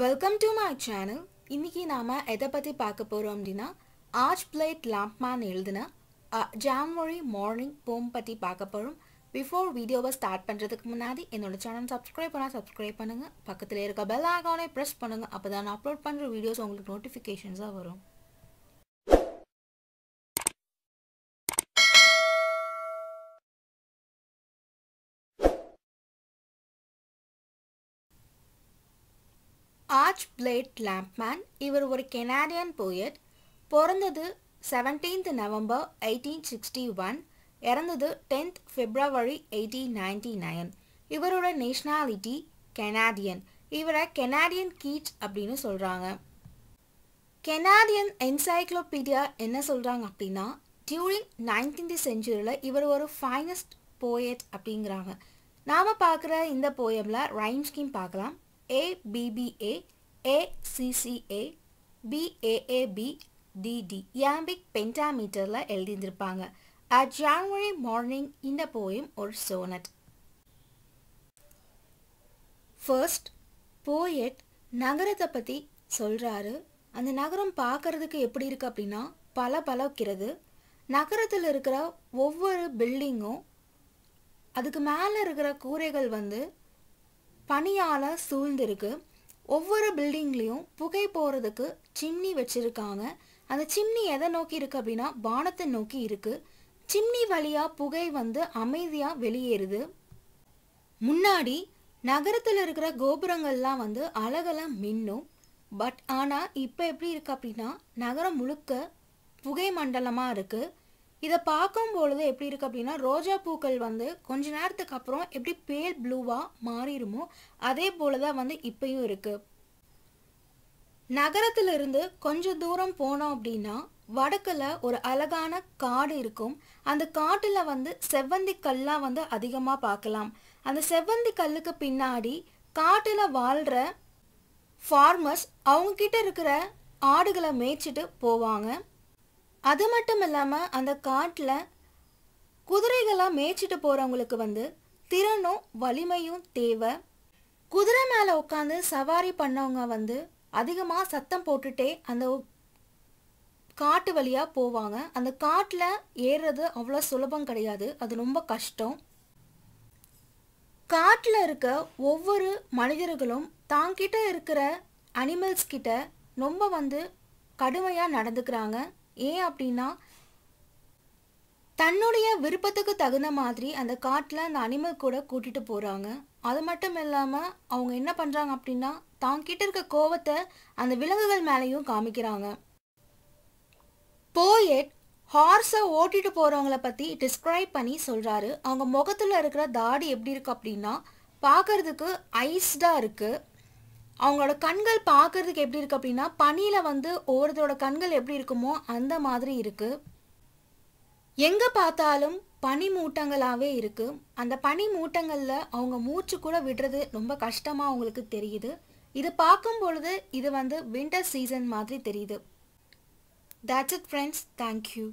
welcome to my channel இன்றைக்கி நாம் எதை பற்றி பார்க்க போகிறோம் அப்படின்னா ஆர்ச் பிளேட் லாம்ப்மேன் எழுதின ஜான்வரி மார்னிங் போம் பற்றி பார்க்க போகிறோம் பிஃபோர் வீடியோவை ஸ்டார்ட் பண்ணுறதுக்கு முன்னாடி என்னோடய சேனல் சப்ஸ்கிரைப் பண்ணால் சப்ஸ்கிரைப் பண்ணுங்கள் பக்கத்தில் இருக்க பெல் ஐக்கானே ப்ரெஸ் பண்ணுங்கள் அப்போ தான் நான் அப்லோட் பண்ணுற வீடியோஸ் உங்களுக்கு நோட்டிஃபிகேஷன்ஸாக வரும் ஆர்ச் பிளேட் லேம்ப்மேன் இவர் ஒரு கெனாடியன் போயட் பிறந்தது seventeenth November eighteen sixty one இறந்தது tenth February eighteen ninety nine இவரோட நேஷ்னாலிட்டி கெனாடியன் இவரை கெனாடியன் கீட் அப்படின்னு சொல்கிறாங்க கெனாடியன் என்சைக்ளோபீடியா என்ன சொல்கிறாங்க அப்படின்னா டியூரிங் நைன்டீன்த் செஞ்சுரியில் இவர் ஒரு ஃபைனஸ்ட் போயட் அப்படிங்கிறாங்க நாம் பார்க்குற இந்த போயமில் ரைம் ஸ்கீம் பார்க்கலாம் ABBA ACCA BAAB DD iambic பென்டாமீட்டரில் எழுதியிருந்திருப்பாங்க அட் ஜான்வரி மார்னிங் இந்த போயும் ஒரு சோனட் ஃபர்ஸ்ட் போயட் நகரத்தை பற்றி சொல்கிறாரு அந்த நகரம் பார்க்கறதுக்கு எப்படி இருக்குது அப்படின்னா பல பலக்கிறது நகரத்தில் இருக்கிற ஒவ்வொரு பில்டிங்கும் அதுக்கு மேலே இருக்கிற கூரைகள் வந்து பனியால் சூழ்ந்திருக்கு ஒவ்வொரு பில்டிங்லேயும் புகை போகிறதுக்கு சிம்னி வச்சுருக்காங்க அந்த சிம்னி எதை நோக்கி இருக்குது அப்படின்னா வானத்தை நோக்கி இருக்குது சிம்னி வழியாக புகை வந்து அமைதியாக வெளியேறுது முன்னாடி நகரத்தில் இருக்கிற கோபுரங்கள்லாம் வந்து அழகெல்லாம் மின்னும் பட் ஆனால் இப்போ எப்படி இருக்குது அப்படின்னா நகரம் முழுக்க புகை மண்டலமாக இருக்குது இதை பார்க்கும் பொழுது எப்படி இருக்குது அப்படின்னா ரோஜா பூக்கள் வந்து கொஞ்ச நேரத்துக்கு அப்புறம் எப்படி பேல் ப்ளூவாக மாறிடுமோ அதே போல் தான் வந்து இப்போயும் இருக்குது நகரத்திலிருந்து கொஞ்சம் தூரம் போனோம் அப்படின்னா வடக்கில் ஒரு அழகான காடு இருக்கும் அந்த காட்டில் வந்து செவ்வந்தி கல்லாம் வந்து அதிகமாக பார்க்கலாம் அந்த செவ்வந்தி கல்லுக்கு பின்னாடி காட்டில் வாழ்கிற ஃபார்மர்ஸ் அவங்கக்கிட்ட இருக்கிற ஆடுகளை மேய்ச்சிட்டு போவாங்க அது மட்டும் இல்லாமல் அந்த காட்டில் குதிரைகளாக மேய்ச்சிட்டு போகிறவங்களுக்கு வந்து திறனும் வலிமையும் தேவை குதிரை மேலே உட்காந்து சவாரி பண்ணவங்க வந்து அதிகமாக சத்தம் போட்டுட்டே அந்த காட்டு வழியாக போவாங்க அந்த காட்டில் ஏறுறது அவ்வளோ சுலபம் கிடையாது அது ரொம்ப கஷ்டம் காட்டில் இருக்க ஒவ்வொரு மனிதர்களும் தாங்கிட்ட இருக்கிற அனிமல்ஸ் கிட்ட ரொம்ப வந்து கடுமையாக நடந்துக்கிறாங்க ஏன் அப்படின்னா தன்னுடைய விருப்பத்துக்கு தகுந்த மாதிரி அந்த காட்டில் அந்த அனிமல் கூட கூட்டிகிட்டு போகிறாங்க அது மட்டும் இல்லாமல் அவங்க என்ன பண்ணுறாங்க அப்படின்னா கிட்ட இருக்க கோவத்தை அந்த விலங்குகள் மேலேயும் காமிக்கிறாங்க போயட் ஹார்ஸை ஓட்டிட்டு போகிறவங்கள பற்றி டிஸ்கிரைப் பண்ணி சொல்கிறாரு அவங்க முகத்தில் இருக்கிற தாடி எப்படி இருக்குது அப்படின்னா பார்க்குறதுக்கு ஐஸ்டாக இருக்குது அவங்களோட கண்கள் பார்க்கறதுக்கு எப்படி இருக்குது அப்படின்னா பனியில் வந்து ஒவ்வொருத்தரோட கண்கள் எப்படி இருக்குமோ அந்த மாதிரி இருக்குது எங்கே பார்த்தாலும் பனி மூட்டங்களாகவே இருக்குது அந்த பனி மூட்டங்களில் அவங்க மூச்சு கூட விடுறது ரொம்ப கஷ்டமாக அவங்களுக்கு தெரியுது இது பார்க்கும் பொழுது இது வந்து வின்டர் சீசன் மாதிரி தெரியுது தட்ஸ் இட் ஃப்ரெண்ட்ஸ் தேங்க்யூ